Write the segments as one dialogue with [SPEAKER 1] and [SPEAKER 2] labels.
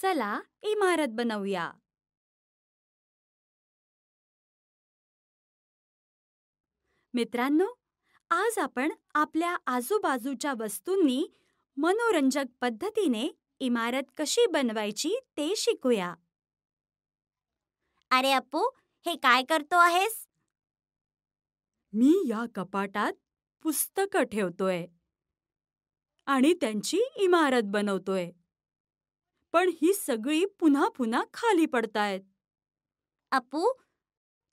[SPEAKER 1] चला इमारत बनवूया मित्रांनो आज आपण आपल्या आजूबाजूच्या वस्तूंनी मनोरंजक पद्धतीने
[SPEAKER 2] इमारत कशी बनवायची ते शिकूया अरे अप्पू हे काय करतो आहेस मी या कपाटात
[SPEAKER 1] पुस्तकं ठेवतोय आणि त्यांची इमारत बनवतोय
[SPEAKER 2] पण ही सगळी पुन्हा पुन्हा खाली पडतायत अपू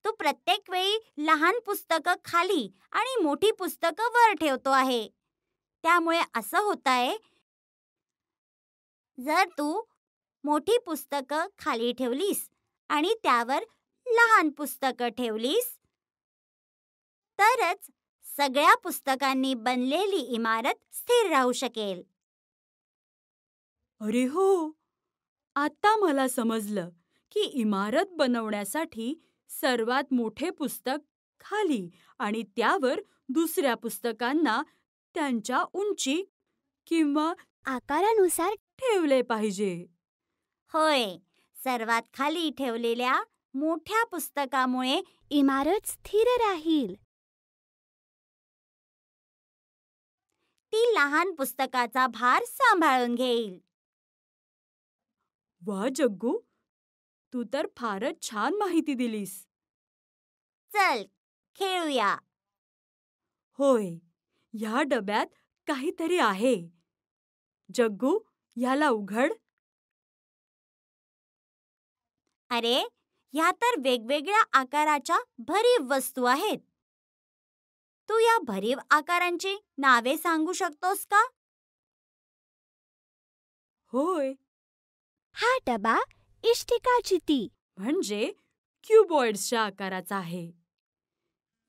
[SPEAKER 2] तू प्रत्येक वेळी लहान पुस्तक खाली आणि मोठी पुस्तक वर ठेवतो आहे त्यामुळे असं होत आहे जर तू मोठी पुस्तक खाली ठेवलीस आणि त्यावर लहान पुस्तक ठेवलीस तरच सगळ्या पुस्तकांनी बनलेली इमारत स्थिर राहू शकेल
[SPEAKER 1] अरे हो आता मला समजलं की इमारत बनवण्यासाठी सर्वात मोठे पुस्तक खाली आणि त्यावर दुसऱ्या पुस्तकांना
[SPEAKER 2] त्यांच्या उंची किंवा आकारानुसार ठेवले पाहिजे होय सर्वात खाली ठेवलेल्या मोठ्या पुस्तकामुळे इमारत स्थिर राहील ती लहान पुस्तकाचा भार सांभाळून घेईल वा जग्गू तू तर फारच छान माहिती दिलीस
[SPEAKER 1] चल खेळूया होय ह्या डब्यात काहीतरी आहे जग्गू ह्याला उघड
[SPEAKER 2] अरे ह्या तर वेगवेगळ्या आकाराच्या भरीव वस्तू आहेत तू या भरीव आकारांची नावे सांगू शकतोस का होय हा डबा इष्टिकाची ती म्हणजे
[SPEAKER 1] क्यूबॉइड्सच्या आकाराचा आहे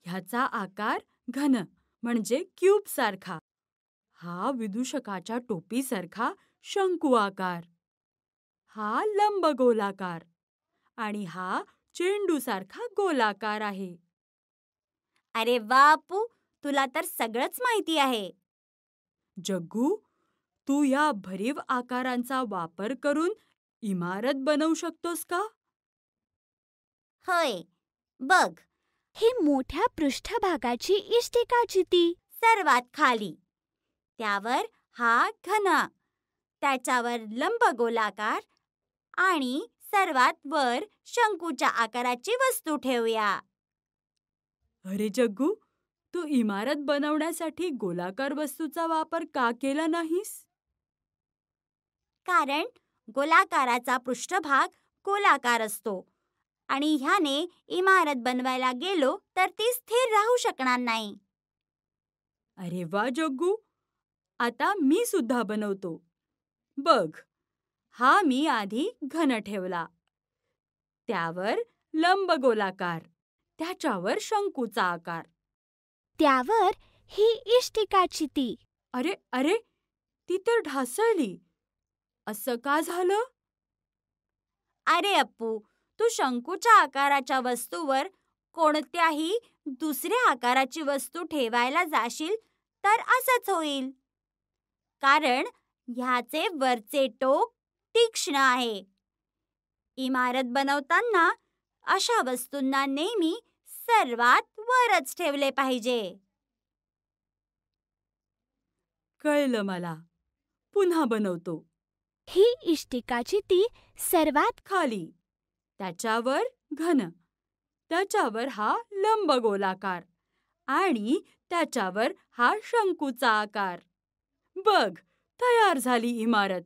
[SPEAKER 1] ह्याचा आकार घन म्हणजे क्यूब सारखा हा विदूषकाच्या टोपीसारखा शंकू आकार हा लंब गोलाकार आणि हा चेंडूसारखा
[SPEAKER 2] गोलाकार आहे अरे बापू तुला तर सगळंच माहिती आहे
[SPEAKER 1] जग्गू तू या भरीव आकारांचा वापर करून इमारत बनवू शकतोस का होय
[SPEAKER 2] बघ हे मोठ्या पृष्ठभागाची इष्टिकाची ती सर्वात खाली त्यावर हा घना त्याच्यावर लंब गोलाकार, आणि सर्वात वर शंकूच्या आकाराची वस्तू ठेवूया अरे जग्गू तू इमारत बनवण्यासाठी गोलाकार वस्तूचा वापर का केला नाहीस कारण गोलाकाराचा पृष्ठभाग गोलाकार असतो आणि ह्याने इमारत बनवायला गेलो तर ती स्थिर राहू शकणार नाही अरे वा जग्गू आता मी सुद्धा बनवतो बघ
[SPEAKER 1] हा मी आधी घन ठेवला त्यावर लंब गोलाकार त्याच्यावर शंकूचा आकार त्यावर ही इष्टिकाची ती अरे अरे ती तर ढासळली असं
[SPEAKER 2] का झालं अरे अप्पू तू शंकूच्या आकाराच्या वस्तूवर कोणत्याही दुसऱ्या आकाराची वस्तू ठेवायला जाशील तर असंच होईल कारण ह्याचे वरचे टोक तीक्ष्ण आहे इमारत बनवताना अशा वस्तूंना नेहमी सर्वात वरच ठेवले पाहिजे कळलं मला
[SPEAKER 1] पुन्हा बनवतो ही इष्टिकाची ती सर्वात खाली त्याच्यावर घन त्याच्यावर हा लंब गोलाकार आणि त्याच्यावर हा शंकूचा आकार बघ तयार झाली इमारत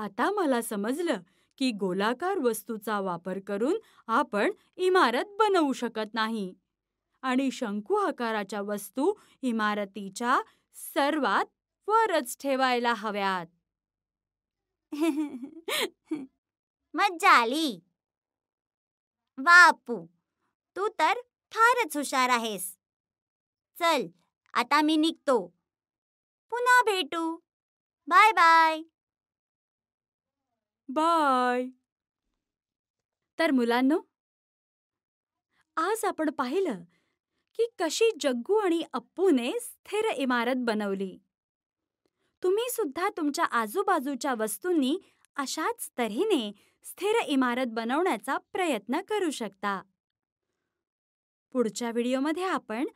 [SPEAKER 1] आता मला समजलं की गोलाकार वस्तूचा वापर करून आपण इमारत बनवू शकत नाही आणि शंकू आकाराच्या वस्तू इमारतीच्या सर्वात वरच ठेवायला हव्यात
[SPEAKER 2] मज्जा आली बापू तू तर फारच हुशार आहेस चल आता मी निघतो पुन्हा भेटू बाय बाय बाय तर मुलांनो
[SPEAKER 1] आज आपण पाहिलं की कशी जग्गू आणि अप्पूने स्थिर इमारत बनवली तुम्ही सुद्धा तुमच्या आजूबाजूच्या वस्तूंनी अशाच तऱ्हेने स्थिर इमारत बनवण्याचा प्रयत्न करू शकता पुढच्या व्हिडिओमध्ये आपण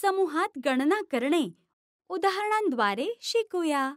[SPEAKER 1] समूहात गणना करणे उदाहरणांद्वारे शिकूया